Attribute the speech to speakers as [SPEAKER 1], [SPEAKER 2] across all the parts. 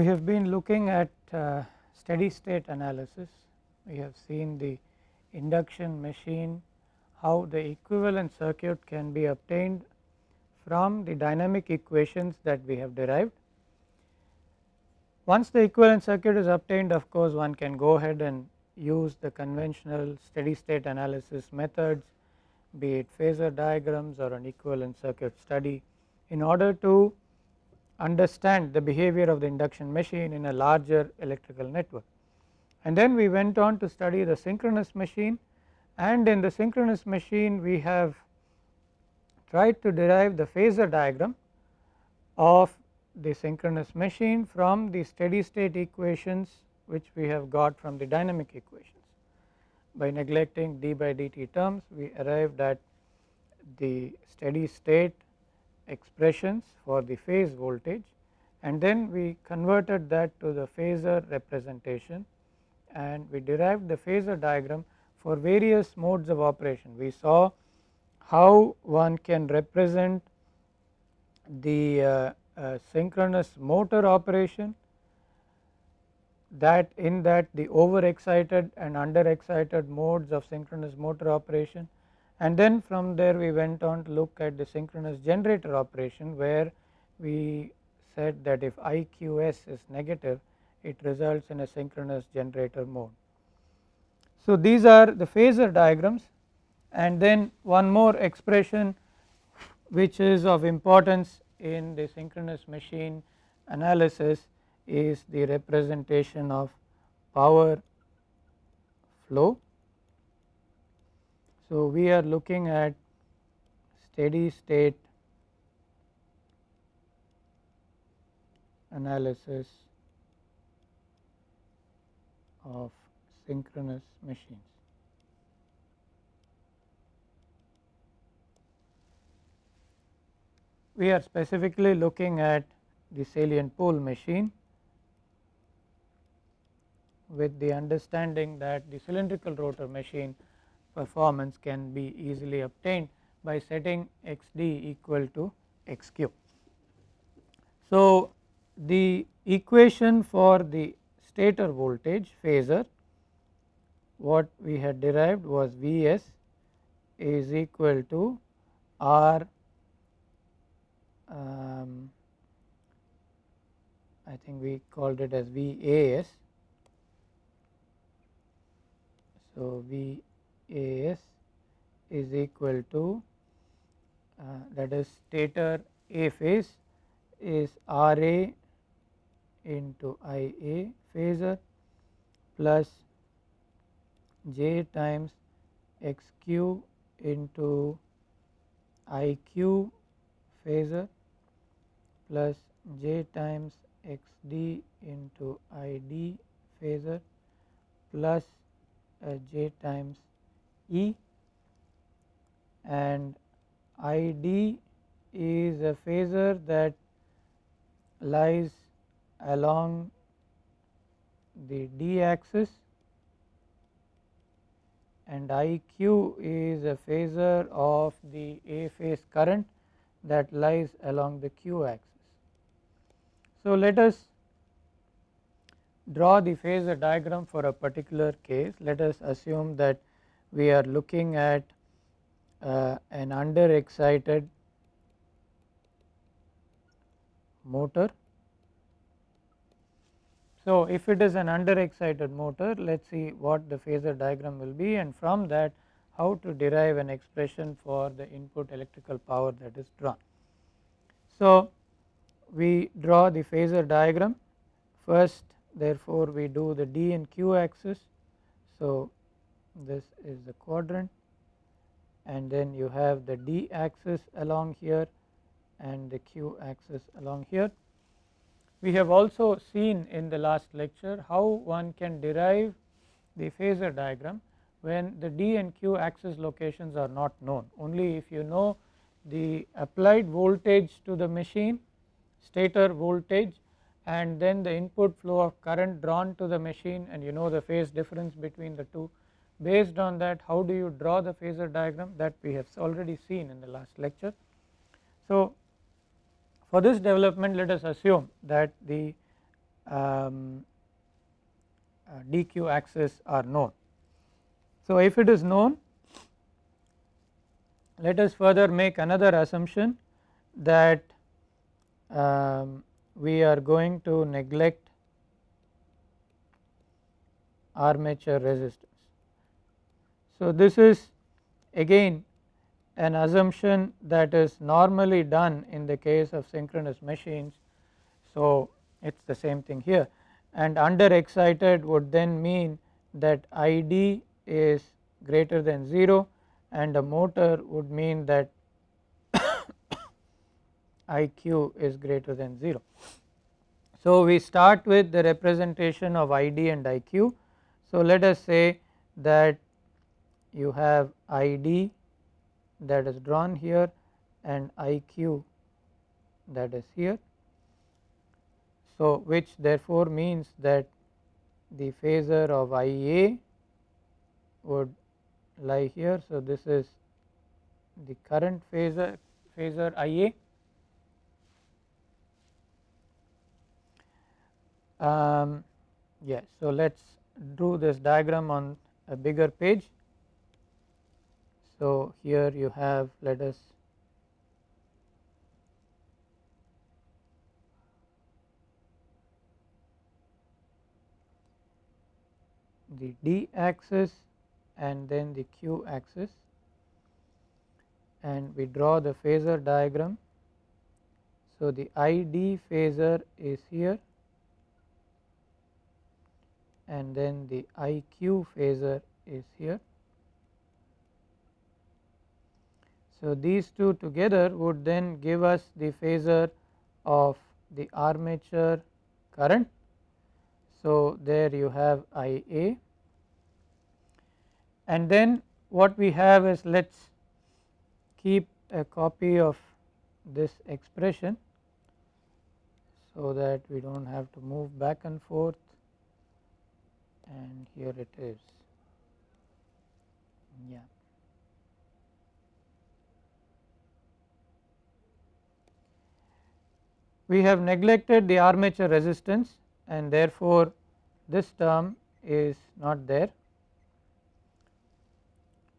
[SPEAKER 1] We have been looking at uh, steady state analysis, we have seen the induction machine, how the equivalent circuit can be obtained from the dynamic equations that we have derived. Once the equivalent circuit is obtained of course one can go ahead and use the conventional steady state analysis methods be it phasor diagrams or an equivalent circuit study in order to understand the behavior of the induction machine in a larger electrical network. And then we went on to study the synchronous machine and in the synchronous machine we have tried to derive the phasor diagram of the synchronous machine from the steady state equations which we have got from the dynamic equations. By neglecting d by dt terms we arrived at the steady state expressions for the phase voltage and then we converted that to the phasor representation and we derived the phasor diagram for various modes of operation. We saw how one can represent the uh, uh, synchronous motor operation that in that the overexcited and underexcited modes of synchronous motor operation and then from there we went on to look at the synchronous generator operation where we said that if IQS is negative it results in a synchronous generator mode. So, these are the phasor diagrams and then one more expression which is of importance in the synchronous machine analysis is the representation of power flow so, we are looking at steady state analysis of synchronous machines. We are specifically looking at the salient pole machine with the understanding that the cylindrical rotor machine performance can be easily obtained by setting xd equal to xq. So, the equation for the stator voltage phasor what we had derived was Vs is equal to R um, I think we called it as VAS. So, V a s is equal to uh, that is stator A phase is R a into I a phasor plus j times x q into I q phasor plus j times x d into I d phasor plus uh, j times E and ID is a phasor that lies along the d axis and IQ is a phasor of the A phase current that lies along the q axis. So, let us draw the phasor diagram for a particular case. Let us assume that we are looking at uh, an under excited motor. So, if it is an under excited motor let us see what the phasor diagram will be and from that how to derive an expression for the input electrical power that is drawn. So, we draw the phasor diagram first therefore, we do the D and Q axis. So, this is the quadrant and then you have the d axis along here and the q axis along here. We have also seen in the last lecture how one can derive the phasor diagram when the d and q axis locations are not known only if you know the applied voltage to the machine stator voltage and then the input flow of current drawn to the machine and you know the phase difference between the two Based on that how do you draw the phasor diagram that we have already seen in the last lecture. So for this development let us assume that the um, uh, dq axes are known. So if it is known let us further make another assumption that um, we are going to neglect armature resistance so, this is again an assumption that is normally done in the case of synchronous machines. So, it is the same thing here and under excited would then mean that ID is greater than 0 and a motor would mean that IQ is greater than 0. So, we start with the representation of ID and IQ. So, let us say that you have ID that is drawn here and IQ that is here. So, which therefore means that the phasor of IA would lie here. So, this is the current phasor phasor IA. Um, yes, yeah, so let us do this diagram on a bigger page. So, here you have let us the d axis and then the q axis and we draw the phasor diagram. So, the ID phasor is here and then the IQ phasor is here So, these two together would then give us the phasor of the armature current. So, there you have I A and then what we have is let us keep a copy of this expression so that we do not have to move back and forth and here it is yeah. we have neglected the armature resistance and therefore this term is not there.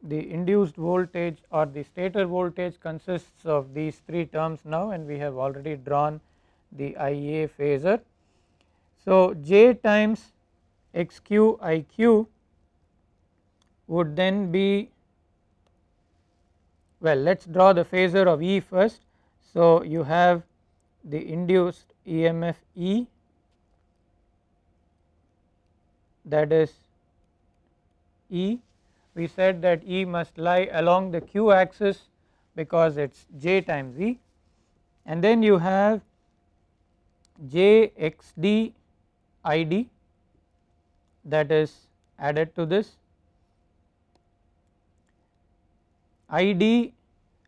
[SPEAKER 1] The induced voltage or the stator voltage consists of these three terms now and we have already drawn the IA phasor. So, J times XQ IQ would then be well let us draw the phasor of E first. So, you have the induced EMF E that is E. We said that E must lie along the q axis because it is j times E and then you have j x d i d that is added to this. I d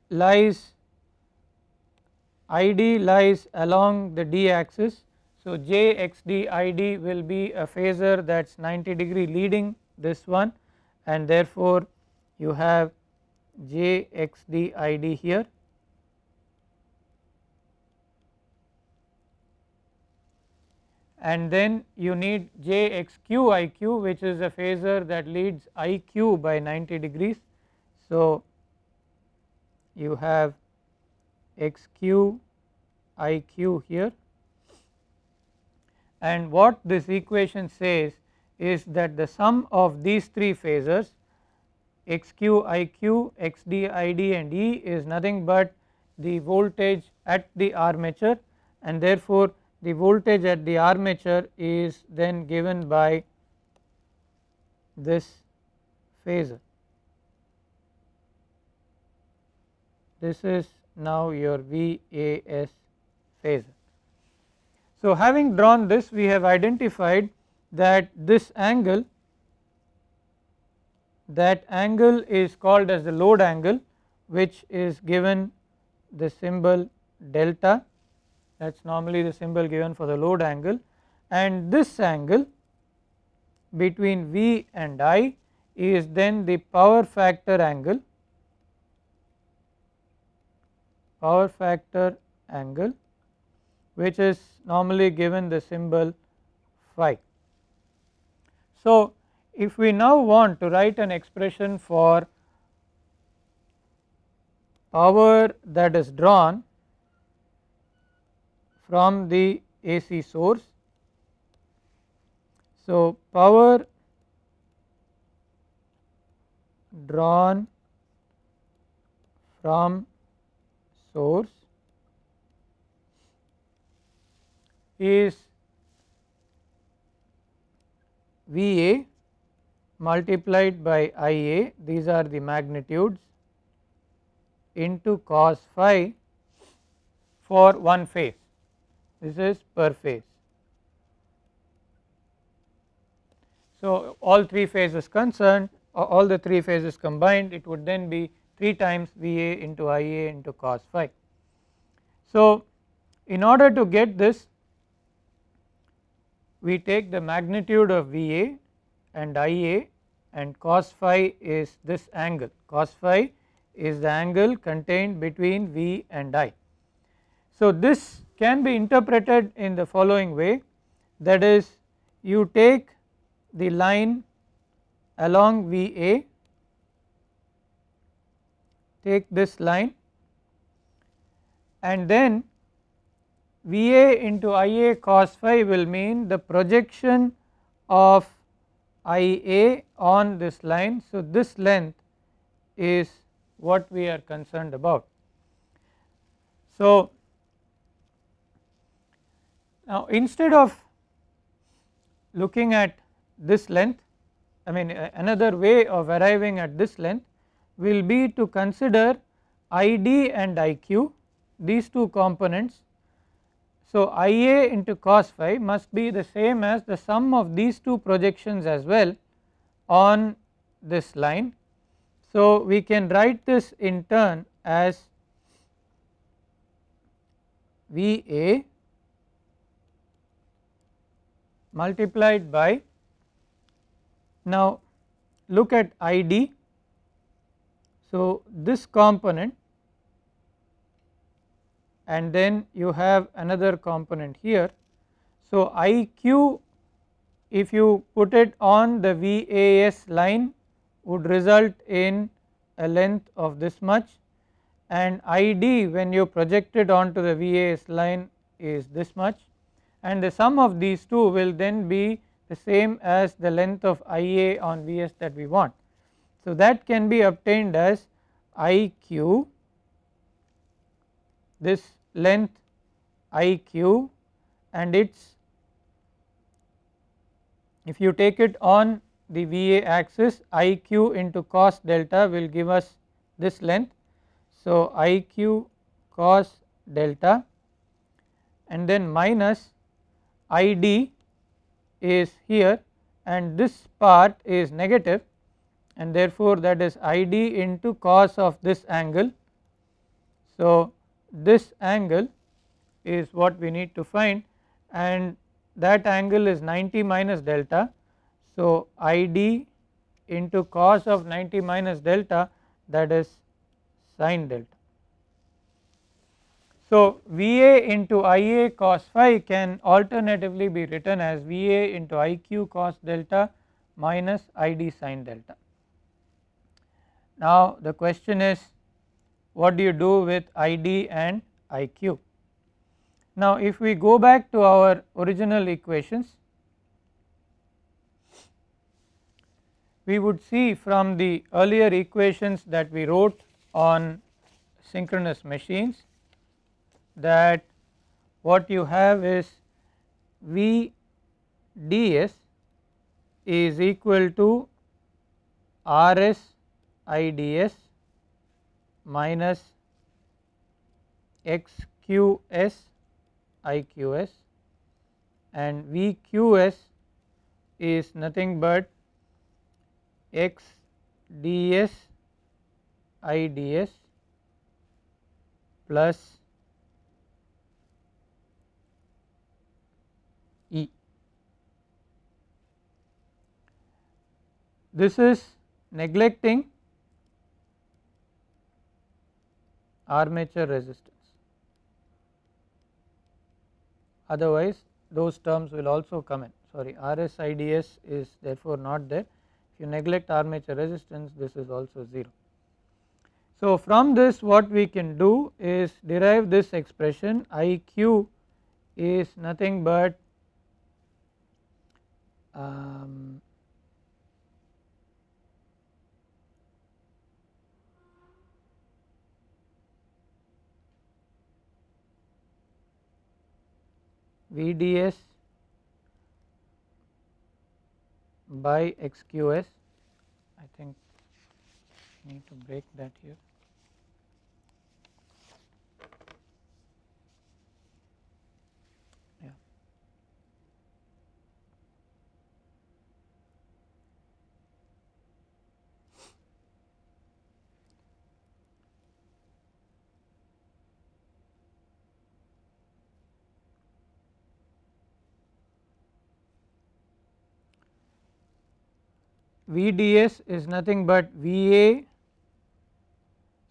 [SPEAKER 1] lies ID lies along the d axis. So, J x d ID will be a phasor that is 90 degree leading this one and therefore, you have J x d ID here. And then you need J x q I q which is a phasor that leads I q by 90 degrees. So, you have x q i q here and what this equation says is that the sum of these three phases xq, iq, xd, id and e is nothing but the voltage at the armature and therefore the voltage at the armature is then given by this phasor. This is now your VAS phasor. So, having drawn this we have identified that this angle that angle is called as the load angle which is given the symbol delta that is normally the symbol given for the load angle and this angle between V and I is then the power factor angle power factor angle which is normally given the symbol phi. So, if we now want to write an expression for power that is drawn from the AC source. So, power drawn from source is V A multiplied by I A these are the magnitudes into cos phi for one phase this is per phase. So, all three phases concerned all the three phases combined it would then be 3 times Va into Ia into cos phi. So in order to get this we take the magnitude of Va and Ia and cos phi is this angle cos phi is the angle contained between V and I. So this can be interpreted in the following way that is you take the line along VA take this line and then VA into IA cos phi will mean the projection of IA on this line. So, this length is what we are concerned about. So, now instead of looking at this length I mean another way of arriving at this length will be to consider ID and IQ these two components. So, IA into cos phi must be the same as the sum of these two projections as well on this line. So, we can write this in turn as VA multiplied by now look at ID so, this component and then you have another component here. So, IQ if you put it on the VAS line would result in a length of this much and ID when you project it onto the VAS line is this much and the sum of these two will then be the same as the length of IA on VS that we want. So, that can be obtained as IQ this length IQ and its if you take it on the VA axis IQ into cos delta will give us this length. So, IQ cos delta and then minus ID is here and this part is negative and therefore that is id into cos of this angle. So this angle is what we need to find and that angle is 90 minus delta. So id into cos of 90 minus delta that is sine delta. So VA into IA cos phi can alternatively be written as VA into IQ cos delta minus ID sine delta. Now the question is what do you do with ID and IQ. Now if we go back to our original equations we would see from the earlier equations that we wrote on synchronous machines that what you have is V ds is equal to R s I d s minus x q s I q s and V q s is nothing but x d s I d s plus E. This is neglecting armature resistance otherwise those terms will also come in sorry RSIDS is therefore not there if you neglect armature resistance this is also 0. So from this what we can do is derive this expression IQ is nothing but um, VDS by XQS I think need to break that here VDS is nothing but VA.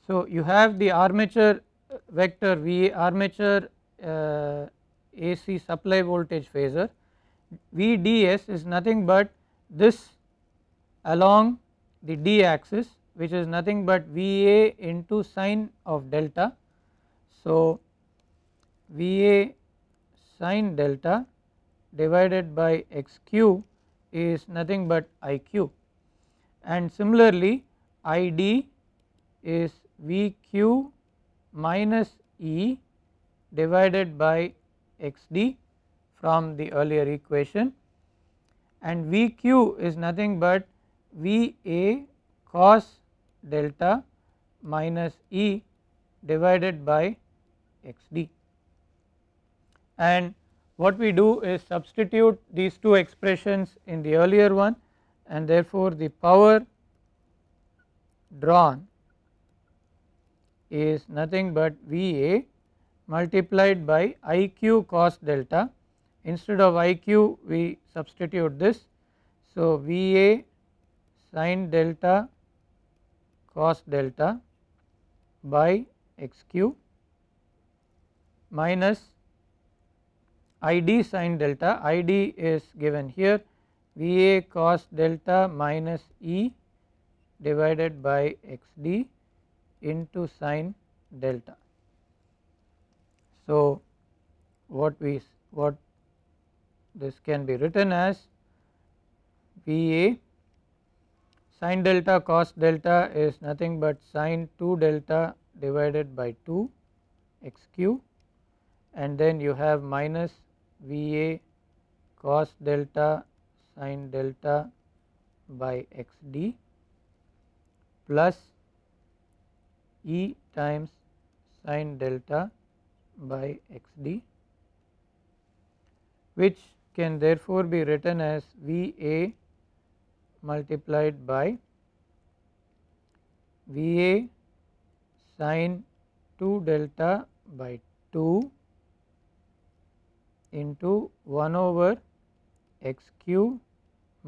[SPEAKER 1] So, you have the armature uh, vector VA armature uh, AC supply voltage phasor, VDS is nothing but this along the d axis which is nothing but VA into sine of delta. So, VA sine delta divided by xq is nothing but iq and similarly ID is VQ minus E divided by XD from the earlier equation and VQ is nothing but VA cos delta minus E divided by XD. And what we do is substitute these two expressions in the earlier one and therefore, the power drawn is nothing but VA multiplied by IQ cos delta instead of IQ we substitute this. So, VA sine delta cos delta by XQ minus ID sine delta, ID is given here Va cos delta minus E divided by xd into sine delta. So, what we what this can be written as Va sine delta cos delta is nothing but sine 2 delta divided by 2 xq and then you have minus Va cos delta sine delta by x d plus E times sine delta by x d which can therefore be written as V a multiplied by V a sine 2 delta by 2 into 1 over x cube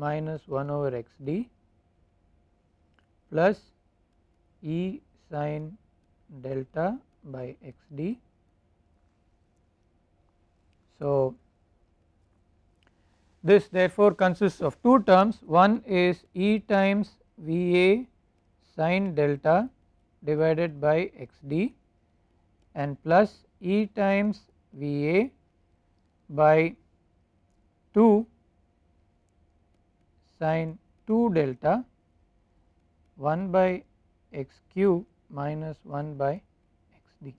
[SPEAKER 1] minus 1 over x d plus E sine delta by x d. So, this therefore consists of two terms one is E times V A sine delta divided by x d and plus E times V A by 2 sin 2 delta 1 by x cube minus 1 by x d.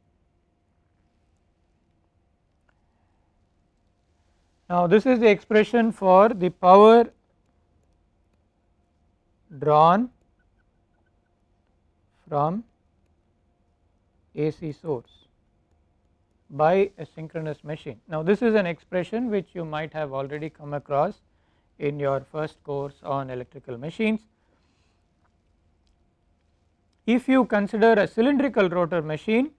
[SPEAKER 1] Now this is the expression for the power drawn from AC source by a synchronous machine. Now this is an expression which you might have already come across in your first course on electrical machines. If you consider a cylindrical rotor machine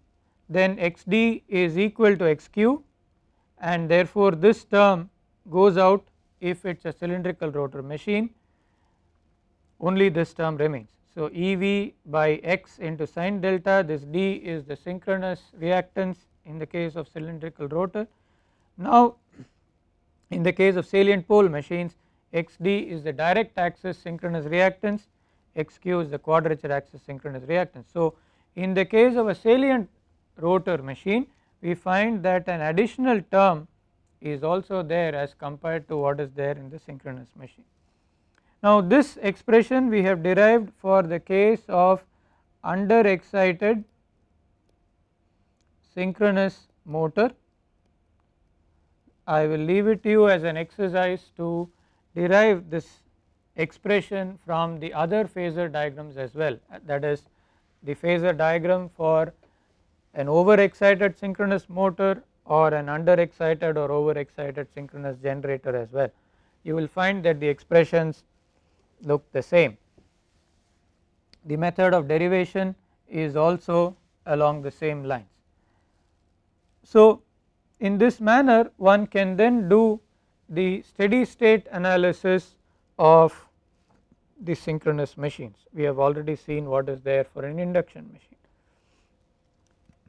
[SPEAKER 1] then xd is equal to xq and therefore this term goes out if it is a cylindrical rotor machine only this term remains. So, EV by x into sine delta this D is the synchronous reactance in the case of cylindrical rotor. Now in the case of salient pole machines xd is the direct axis synchronous reactance, xq is the quadrature axis synchronous reactance. So, in the case of a salient rotor machine we find that an additional term is also there as compared to what is there in the synchronous machine. Now this expression we have derived for the case of under excited synchronous motor. I will leave it to you as an exercise to derive this expression from the other phasor diagrams as well uh, that is the phasor diagram for an overexcited synchronous motor or an underexcited or overexcited synchronous generator as well. You will find that the expressions look the same. The method of derivation is also along the same lines. So, in this manner one can then do the steady state analysis of the synchronous machines. We have already seen what is there for an induction machine.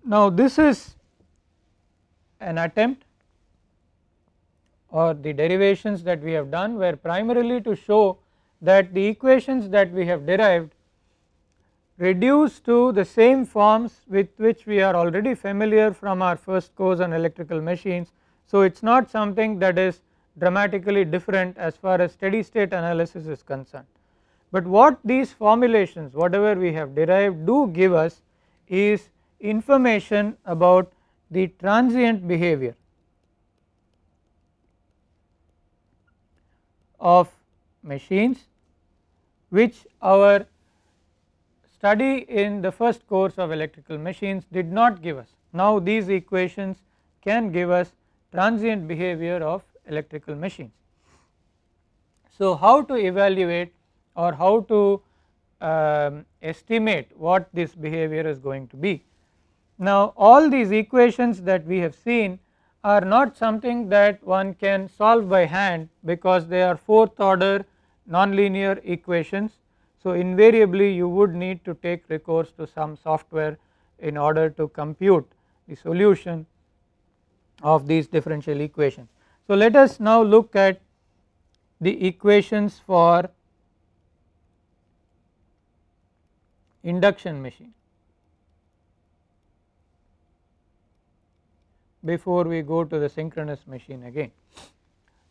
[SPEAKER 1] Now this is an attempt or the derivations that we have done were primarily to show that the equations that we have derived reduce to the same forms with which we are already familiar from our first course on electrical machines. So it is not something that is dramatically different as far as steady state analysis is concerned. But what these formulations whatever we have derived do give us is information about the transient behavior of machines which our study in the first course of electrical machines did not give us. Now these equations can give us transient behavior of electrical machines. So, how to evaluate or how to um, estimate what this behavior is going to be. Now, all these equations that we have seen are not something that one can solve by hand because they are fourth order nonlinear equations. So, invariably you would need to take recourse to some software in order to compute the solution of these differential equations. So, let us now look at the equations for induction machine before we go to the synchronous machine again.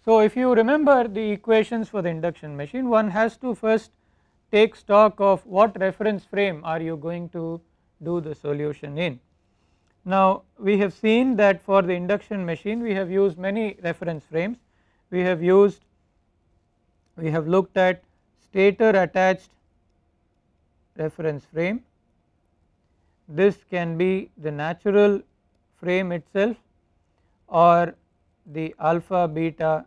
[SPEAKER 1] So, if you remember the equations for the induction machine one has to first take stock of what reference frame are you going to do the solution in. Now we have seen that for the induction machine we have used many reference frames. We have used, we have looked at stator attached reference frame. This can be the natural frame itself or the alpha beta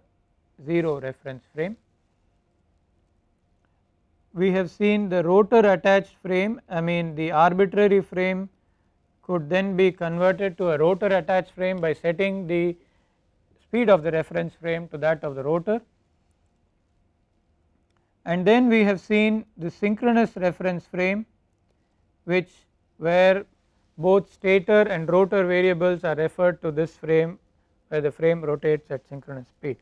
[SPEAKER 1] 0 reference frame. We have seen the rotor attached frame I mean the arbitrary frame could then be converted to a rotor attached frame by setting the speed of the reference frame to that of the rotor. And then we have seen the synchronous reference frame which where both stator and rotor variables are referred to this frame where the frame rotates at synchronous speed.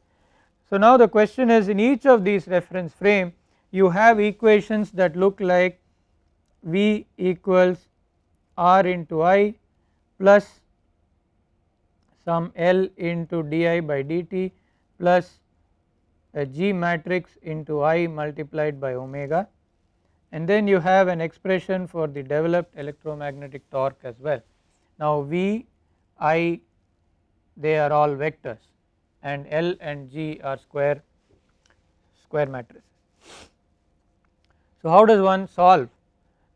[SPEAKER 1] So now the question is in each of these reference frame you have equations that look like V equals r into i plus some L into di by dt plus a G matrix into I multiplied by omega and then you have an expression for the developed electromagnetic torque as well. Now V, I they are all vectors and L and G are square square matrices. So how does one solve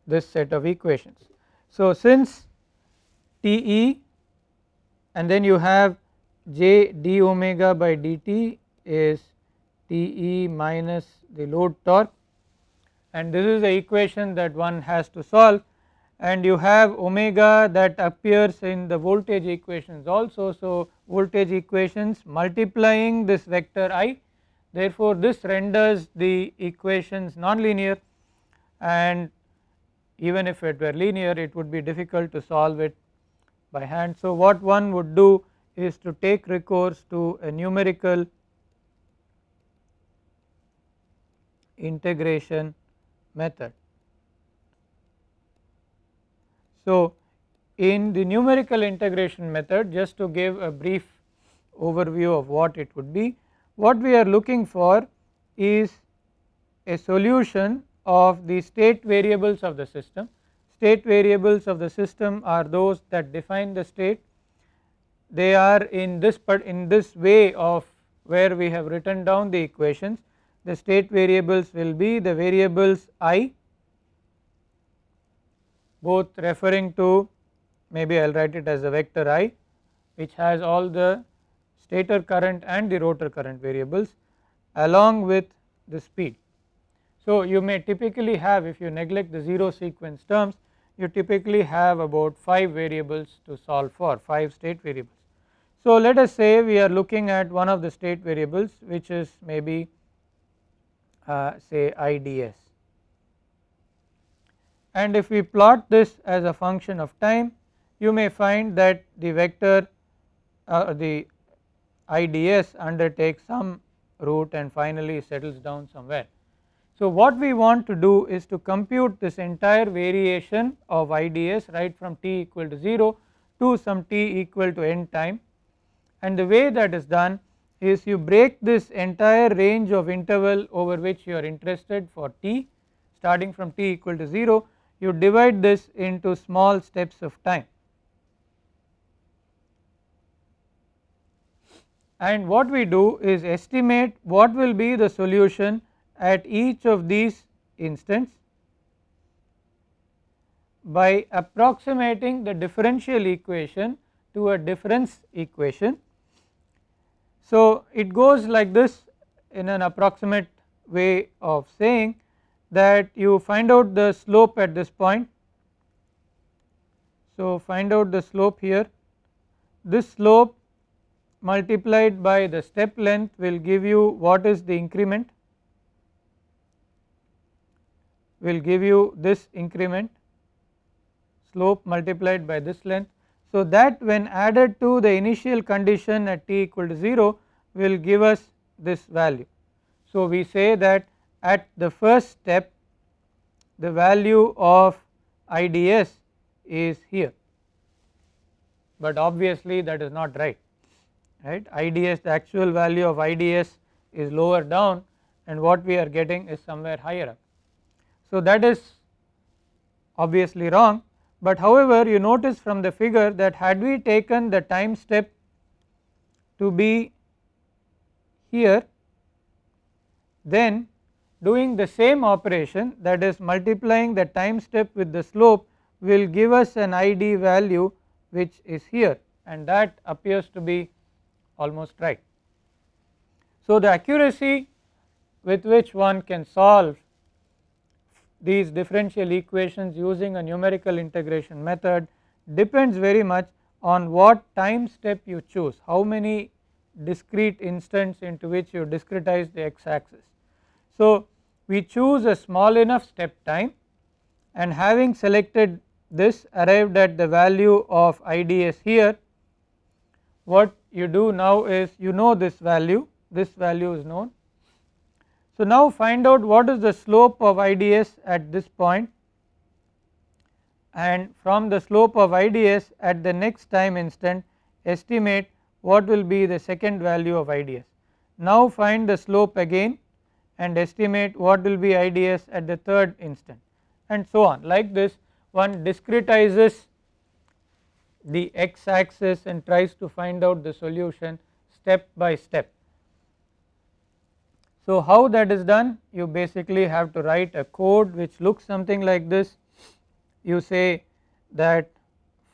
[SPEAKER 1] this set of equations? So, since Te and then you have j d omega by dt is Te minus the load torque and this is the equation that one has to solve and you have omega that appears in the voltage equations also. So, voltage equations multiplying this vector i therefore, this renders the equations nonlinear and even if it were linear it would be difficult to solve it by hand. So what one would do is to take recourse to a numerical integration method. So in the numerical integration method just to give a brief overview of what it would be, what we are looking for is a solution of the state variables of the system. State variables of the system are those that define the state. They are in this part in this way of where we have written down the equations. The state variables will be the variables i both referring to maybe I will write it as a vector i which has all the stator current and the rotor current variables along with the speed so you may typically have if you neglect the 0 sequence terms you typically have about 5 variables to solve for 5 state variables. So let us say we are looking at one of the state variables which is maybe uh, say IDS and if we plot this as a function of time you may find that the vector uh, the IDS undertakes some route and finally settles down somewhere. So, what we want to do is to compute this entire variation of IDS right from t equal to 0 to some t equal to n time and the way that is done is you break this entire range of interval over which you are interested for t starting from t equal to 0 you divide this into small steps of time. And what we do is estimate what will be the solution at each of these instants by approximating the differential equation to a difference equation. So, it goes like this in an approximate way of saying that you find out the slope at this point. So, find out the slope here this slope multiplied by the step length will give you what is the increment will give you this increment slope multiplied by this length. So, that when added to the initial condition at t equal to 0 will give us this value. So, we say that at the first step the value of IDS is here, but obviously that is not right, right IDS the actual value of IDS is lower down and what we are getting is somewhere higher up. So, that is obviously wrong, but however you notice from the figure that had we taken the time step to be here then doing the same operation that is multiplying the time step with the slope will give us an ID value which is here and that appears to be almost right. So, the accuracy with which one can solve these differential equations using a numerical integration method depends very much on what time step you choose, how many discrete instants into which you discretize the x axis. So, we choose a small enough step time and having selected this arrived at the value of IDS here, what you do now is you know this value, this value is known so, now find out what is the slope of IDS at this point and from the slope of IDS at the next time instant estimate what will be the second value of IDS. Now find the slope again and estimate what will be IDS at the third instant and so on like this one discretizes the x axis and tries to find out the solution step by step. So, how that is done you basically have to write a code which looks something like this you say that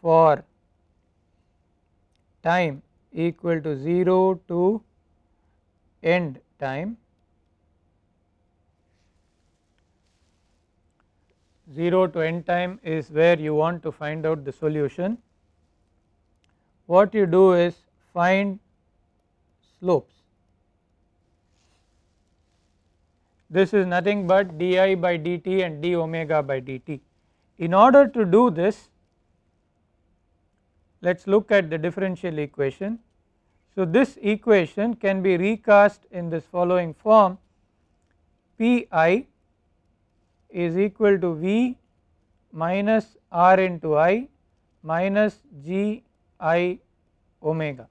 [SPEAKER 1] for time equal to 0 to end time 0 to end time is where you want to find out the solution what you do is find slopes this is nothing but di by dt and d omega by dt. In order to do this let us look at the differential equation. So this equation can be recast in this following form Pi is equal to V minus R into I minus G I omega.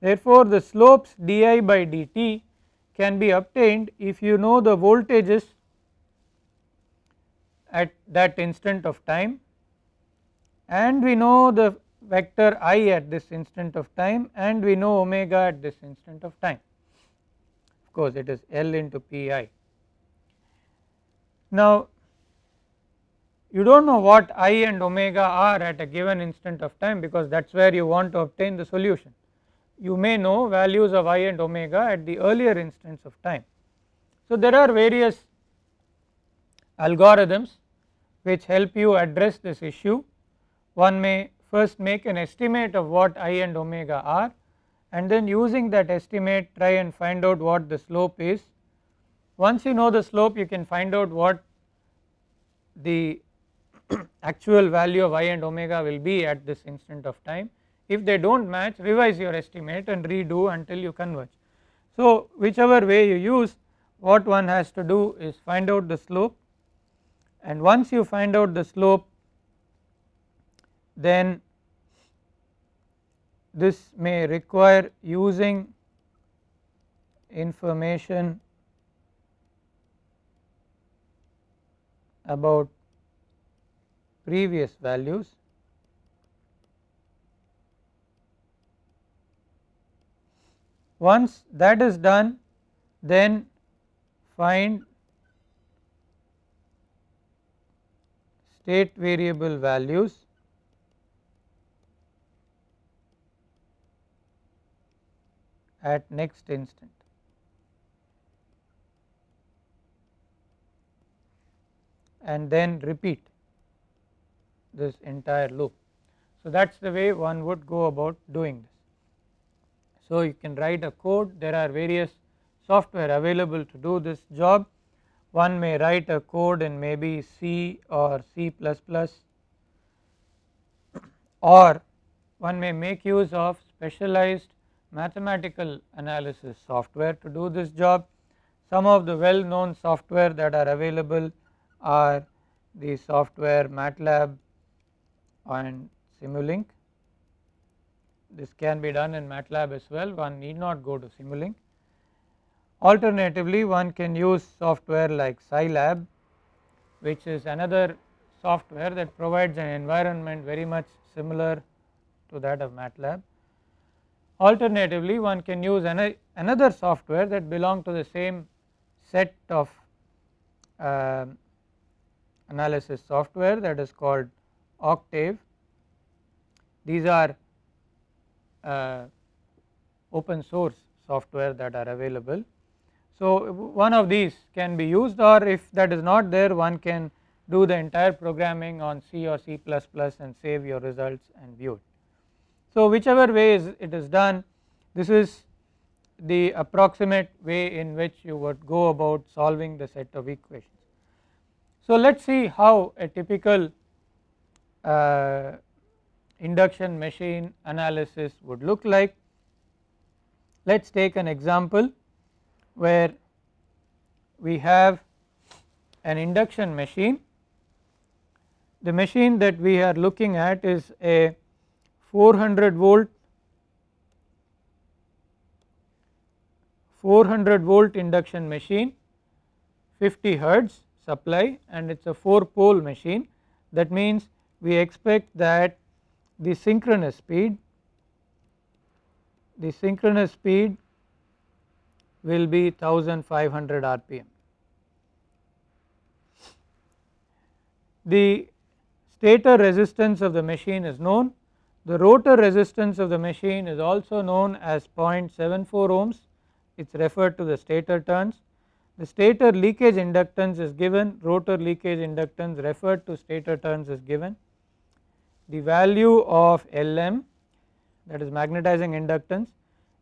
[SPEAKER 1] Therefore, the slopes di by dt can be obtained if you know the voltages at that instant of time and we know the vector i at this instant of time and we know omega at this instant of time of course it is L into pi. Now you do not know what i and omega are at a given instant of time because that is where you want to obtain the solution you may know values of i and omega at the earlier instance of time. So, there are various algorithms which help you address this issue. One may first make an estimate of what i and omega are and then using that estimate try and find out what the slope is. Once you know the slope you can find out what the actual value of i and omega will be at this instant of time if they do not match revise your estimate and redo until you converge. So whichever way you use what one has to do is find out the slope and once you find out the slope then this may require using information about previous values Once that is done then find state variable values at next instant. and then repeat this entire loop. So, that is the way one would go about doing this. So, you can write a code there are various software available to do this job one may write a code in maybe C or C++ or one may make use of specialized mathematical analysis software to do this job. Some of the well known software that are available are the software MATLAB and Simulink this can be done in MATLAB as well one need not go to Simulink. Alternatively one can use software like Scilab which is another software that provides an environment very much similar to that of MATLAB. Alternatively one can use an, another software that belong to the same set of uh, analysis software that is called Octave. These are uh, open source software that are available. So, one of these can be used or if that is not there one can do the entire programming on C or C++ and save your results and view it. So, whichever way is it is done this is the approximate way in which you would go about solving the set of equations. So, let us see how a typical uh, induction machine analysis would look like. Let us take an example where we have an induction machine. The machine that we are looking at is a 400 volt 400 volt induction machine 50 hertz supply and it is a 4 pole machine that means we expect that the synchronous speed the synchronous speed will be 1500 rpm. The stator resistance of the machine is known, the rotor resistance of the machine is also known as 0.74 ohms, it is referred to the stator turns. The stator leakage inductance is given, rotor leakage inductance referred to stator turns is given the value of Lm that is magnetizing inductance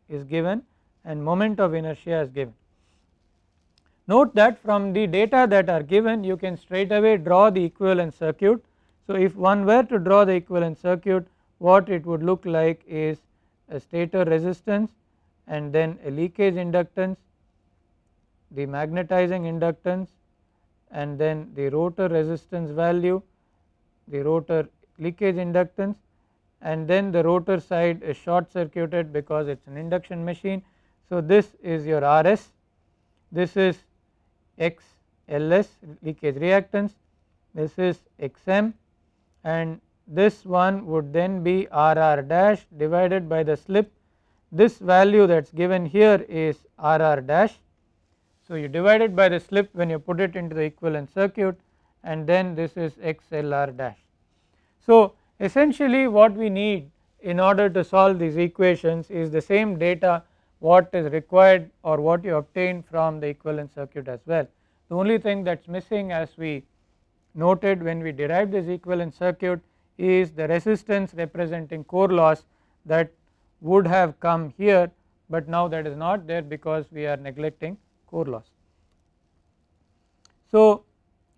[SPEAKER 1] is given and moment of inertia is given. Note that from the data that are given you can straight away draw the equivalent circuit. So, if one were to draw the equivalent circuit what it would look like is a stator resistance and then a leakage inductance, the magnetizing inductance and then the rotor resistance value, the rotor leakage inductance and then the rotor side is short circuited because it is an induction machine. So, this is your RS, this is XLS leakage reactance, this is XM and this one would then be RR dash divided by the slip. This value that is given here is RR dash. So, you divide it by the slip when you put it into the equivalent circuit and then this is XLR dash. So, essentially what we need in order to solve these equations is the same data what is required or what you obtain from the equivalent circuit as well. The only thing that is missing as we noted when we derived this equivalent circuit is the resistance representing core loss that would have come here, but now that is not there because we are neglecting core loss. So,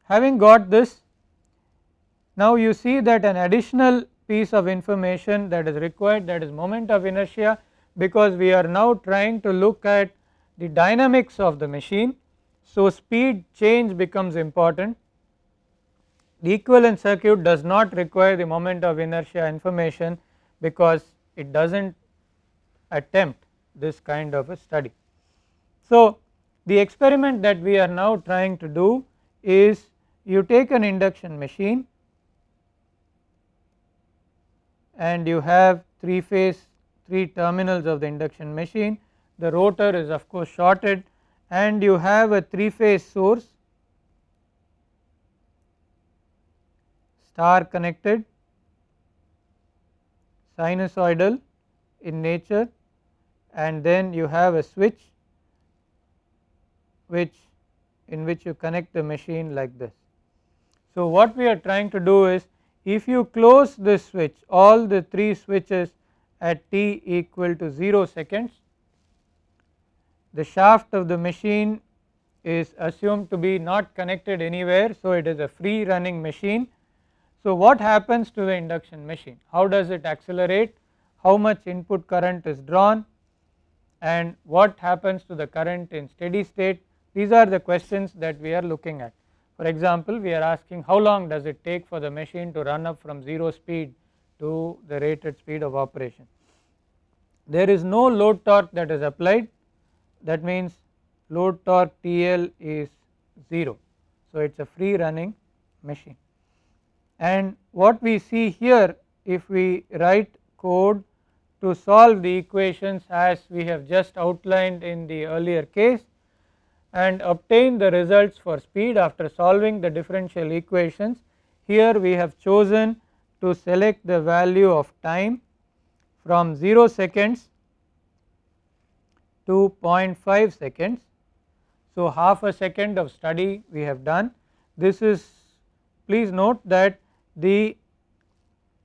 [SPEAKER 1] having got this now you see that an additional piece of information that is required that is moment of inertia because we are now trying to look at the dynamics of the machine. So speed change becomes important. The equivalent circuit does not require the moment of inertia information because it does not attempt this kind of a study. So the experiment that we are now trying to do is you take an induction machine and you have 3 phase 3 terminals of the induction machine. The rotor is of course shorted and you have a 3 phase source star connected sinusoidal in nature and then you have a switch which in which you connect the machine like this. So, what we are trying to do is if you close this switch all the 3 switches at t equal to 0 seconds the shaft of the machine is assumed to be not connected anywhere. So, it is a free running machine. So, what happens to the induction machine? How does it accelerate? How much input current is drawn? And what happens to the current in steady state? These are the questions that we are looking at. For example, we are asking how long does it take for the machine to run up from 0 speed to the rated speed of operation. There is no load torque that is applied that means load torque TL is 0. So, it is a free running machine and what we see here if we write code to solve the equations as we have just outlined in the earlier case and obtain the results for speed after solving the differential equations. Here we have chosen to select the value of time from 0 seconds to 0.5 seconds. So, half a second of study we have done. This is please note that the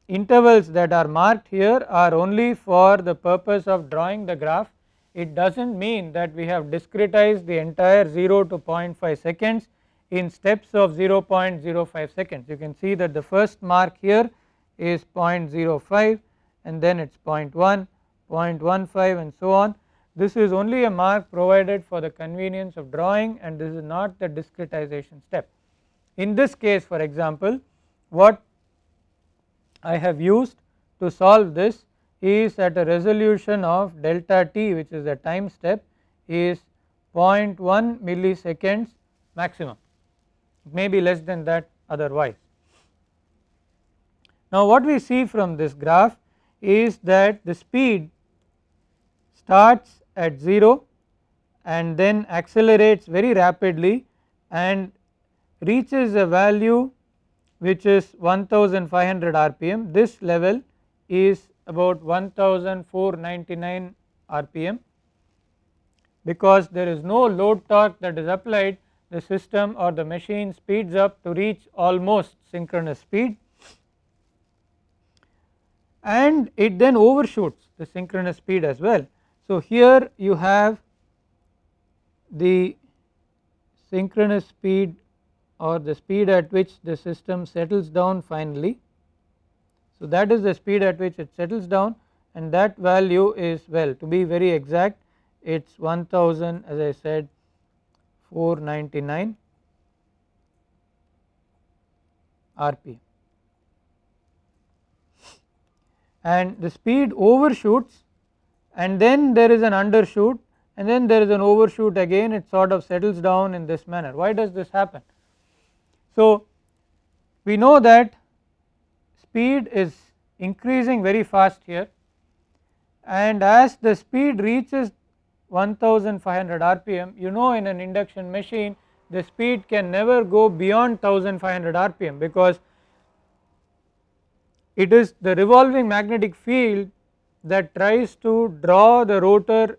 [SPEAKER 1] intervals that are marked here are only for the purpose of drawing the graph it does not mean that we have discretized the entire 0 to 0.5 seconds in steps of 0.05 seconds. You can see that the first mark here is 0.05 and then it is 0.1, 0.15 and so on. This is only a mark provided for the convenience of drawing and this is not the discretization step. In this case for example what I have used to solve this is at a resolution of delta t which is a time step is 0.1 milliseconds maximum, maybe may be less than that otherwise. Now what we see from this graph is that the speed starts at 0 and then accelerates very rapidly and reaches a value which is 1500 rpm this level is about 1499 rpm because there is no load torque that is applied the system or the machine speeds up to reach almost synchronous speed and it then overshoots the synchronous speed as well. So, here you have the synchronous speed or the speed at which the system settles down finally so, that is the speed at which it settles down and that value is well to be very exact it is 1000 as I said 499 rpm and the speed overshoots and then there is an undershoot and then there is an overshoot again it sort of settles down in this manner why does this happen. So, we know that speed is increasing very fast here and as the speed reaches 1500 rpm you know in an induction machine the speed can never go beyond 1500 rpm because it is the revolving magnetic field that tries to draw the rotor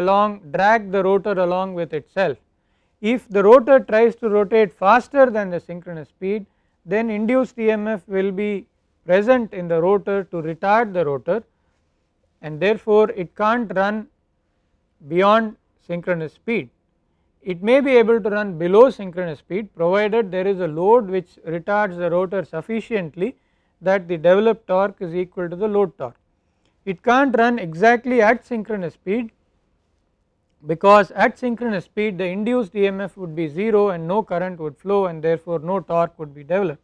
[SPEAKER 1] along drag the rotor along with itself. If the rotor tries to rotate faster than the synchronous speed then induced EMF will be present in the rotor to retard the rotor and therefore it can't run beyond synchronous speed. It may be able to run below synchronous speed provided there is a load which retards the rotor sufficiently that the developed torque is equal to the load torque. It can't run exactly at synchronous speed because at synchronous speed the induced EMF would be 0 and no current would flow and therefore no torque would be developed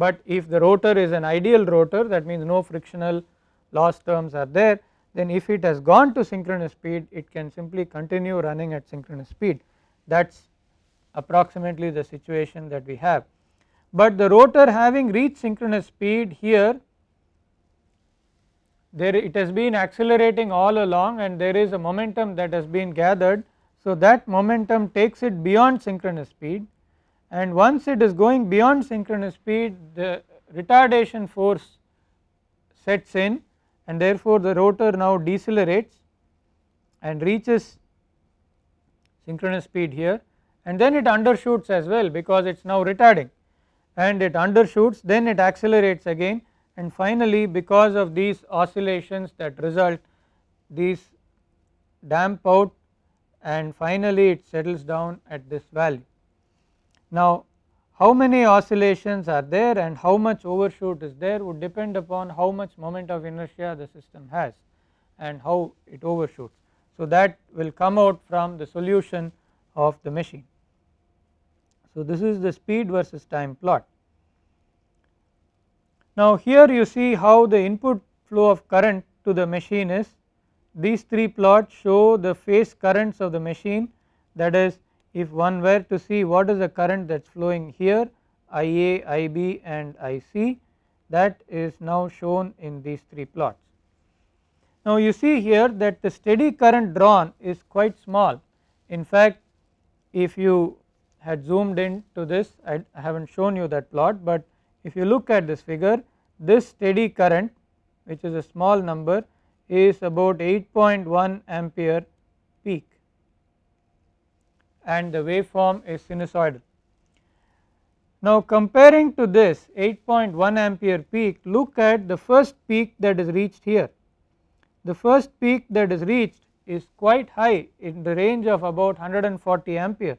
[SPEAKER 1] but if the rotor is an ideal rotor that means no frictional loss terms are there then if it has gone to synchronous speed it can simply continue running at synchronous speed that is approximately the situation that we have. But the rotor having reached synchronous speed here there it has been accelerating all along and there is a momentum that has been gathered. So that momentum takes it beyond synchronous speed and once it is going beyond synchronous speed the retardation force sets in and therefore the rotor now decelerates and reaches synchronous speed here and then it undershoots as well because it is now retarding and it undershoots then it accelerates again and finally because of these oscillations that result these damp out and finally it settles down at this value. Now how many oscillations are there and how much overshoot is there would depend upon how much moment of inertia the system has and how it overshoots. So that will come out from the solution of the machine. So this is the speed versus time plot. Now here you see how the input flow of current to the machine is. These three plots show the phase currents of the machine that is if one were to see what is the current that is flowing here IA, IB and IC that is now shown in these 3 plots. Now you see here that the steady current drawn is quite small in fact if you had zoomed in to this I have not shown you that plot but if you look at this figure this steady current which is a small number is about 8.1 ampere peak and the waveform is sinusoidal. Now comparing to this 8.1 ampere peak look at the first peak that is reached here. The first peak that is reached is quite high in the range of about 140 ampere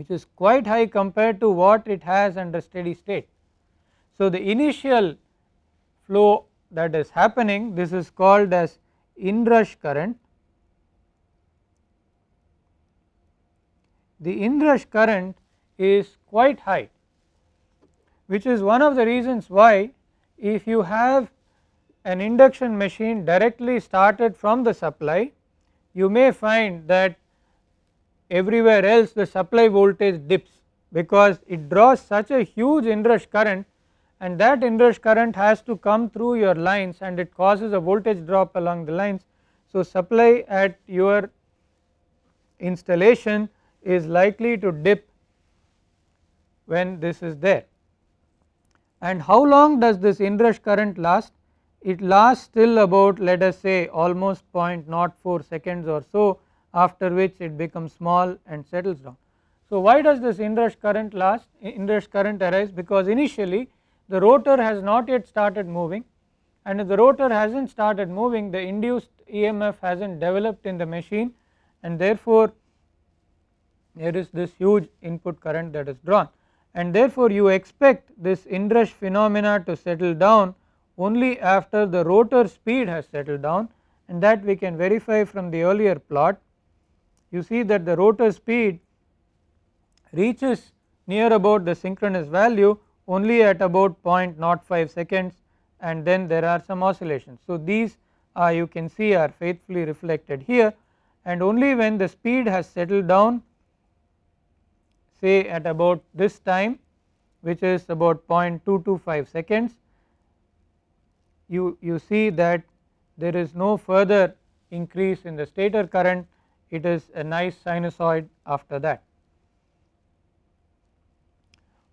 [SPEAKER 1] which is quite high compared to what it has under steady state. So the initial flow that is happening this is called as inrush current the inrush current is quite high which is one of the reasons why if you have an induction machine directly started from the supply you may find that everywhere else the supply voltage dips because it draws such a huge inrush current and that inrush current has to come through your lines and it causes a voltage drop along the lines. So, supply at your installation is likely to dip when this is there. And how long does this inrush current last? It lasts till about let us say almost 0.04 seconds or so after which it becomes small and settles down. So why does this inrush current last? Inrush current arise because initially the rotor has not yet started moving and if the rotor has not started moving the induced EMF has not developed in the machine and therefore there is this huge input current that is drawn and therefore you expect this inrush phenomena to settle down only after the rotor speed has settled down and that we can verify from the earlier plot. You see that the rotor speed reaches near about the synchronous value only at about 0.05 seconds and then there are some oscillations. So, these uh, you can see are faithfully reflected here and only when the speed has settled down say at about this time which is about 0.225 seconds you, you see that there is no further increase in the stator current it is a nice sinusoid after that.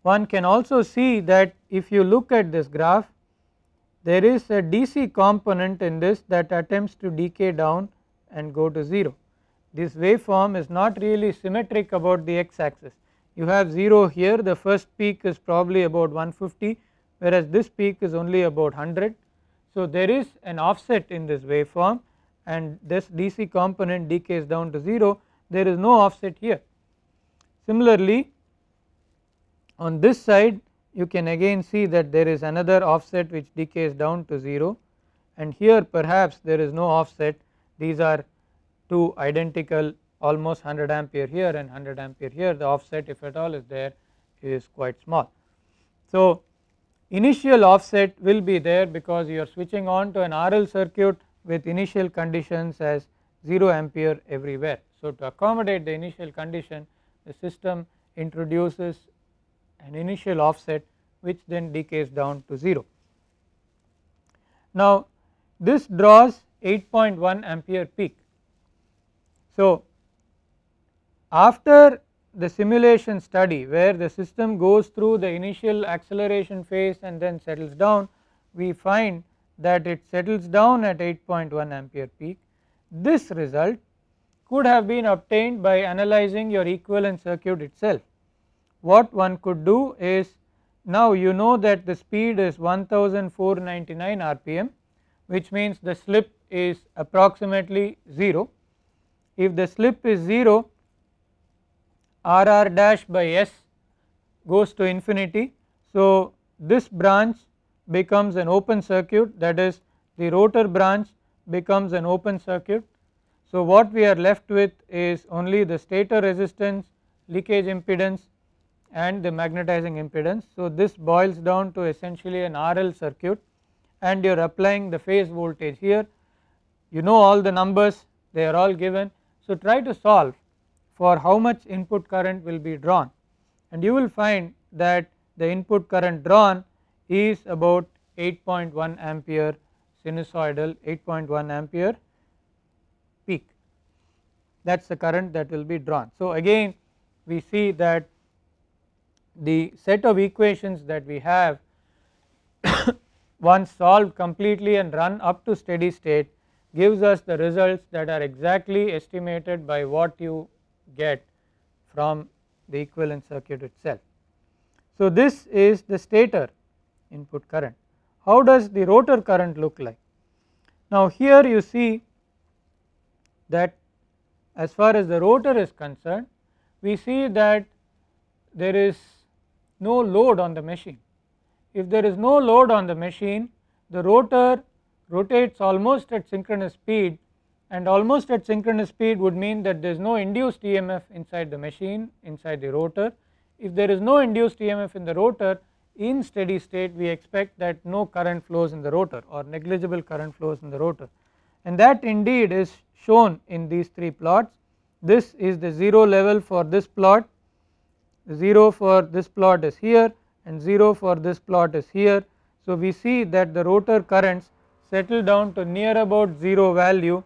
[SPEAKER 1] One can also see that if you look at this graph there is a DC component in this that attempts to decay down and go to 0. This waveform is not really symmetric about the x axis you have 0 here the first peak is probably about 150 whereas this peak is only about 100. So, there is an offset in this waveform and this DC component decays down to 0 there is no offset here. Similarly, on this side you can again see that there is another offset which decays down to 0 and here perhaps there is no offset these are two identical almost 100 ampere here and 100 ampere here the offset if at all is there is quite small. So, initial offset will be there because you are switching on to an RL circuit with initial conditions as 0 ampere everywhere. So, to accommodate the initial condition the system introduces an initial offset which then decays down to 0. Now, this draws 8.1 ampere peak. So, after the simulation study where the system goes through the initial acceleration phase and then settles down, we find that it settles down at 8.1 ampere peak. This result could have been obtained by analyzing your equivalent circuit itself. What one could do is now you know that the speed is 1499 rpm which means the slip is approximately 0. If the slip is 0 r r dash by s goes to infinity. So, this branch becomes an open circuit that is the rotor branch becomes an open circuit. So, what we are left with is only the stator resistance, leakage impedance and the magnetizing impedance. So, this boils down to essentially an RL circuit and you are applying the phase voltage here. You know all the numbers they are all given. So, try to solve for how much input current will be drawn and you will find that the input current drawn is about 8.1 ampere sinusoidal 8.1 ampere peak that is the current that will be drawn. So again we see that the set of equations that we have once solved completely and run up to steady state gives us the results that are exactly estimated by what you get from the equivalent circuit itself. So, this is the stator input current. How does the rotor current look like? Now, here you see that as far as the rotor is concerned we see that there is no load on the machine. If there is no load on the machine the rotor rotates almost at synchronous speed and almost at synchronous speed would mean that there is no induced EMF inside the machine inside the rotor. If there is no induced EMF in the rotor in steady state we expect that no current flows in the rotor or negligible current flows in the rotor and that indeed is shown in these three plots. This is the 0 level for this plot, 0 for this plot is here and 0 for this plot is here. So, we see that the rotor currents settle down to near about 0 value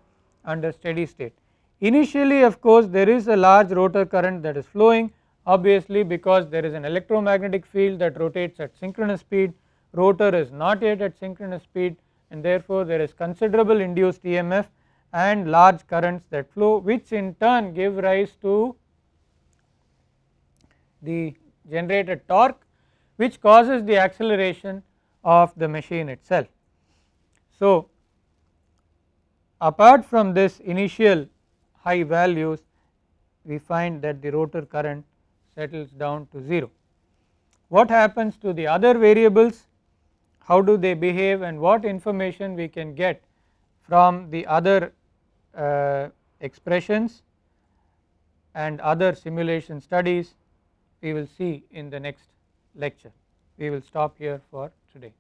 [SPEAKER 1] under steady state. Initially of course there is a large rotor current that is flowing obviously because there is an electromagnetic field that rotates at synchronous speed rotor is not yet at synchronous speed and therefore there is considerable induced EMF and large currents that flow which in turn give rise to the generated torque which causes the acceleration of the machine itself. So, apart from this initial high values we find that the rotor current settles down to 0. What happens to the other variables, how do they behave and what information we can get from the other uh, expressions and other simulation studies we will see in the next lecture. We will stop here for today.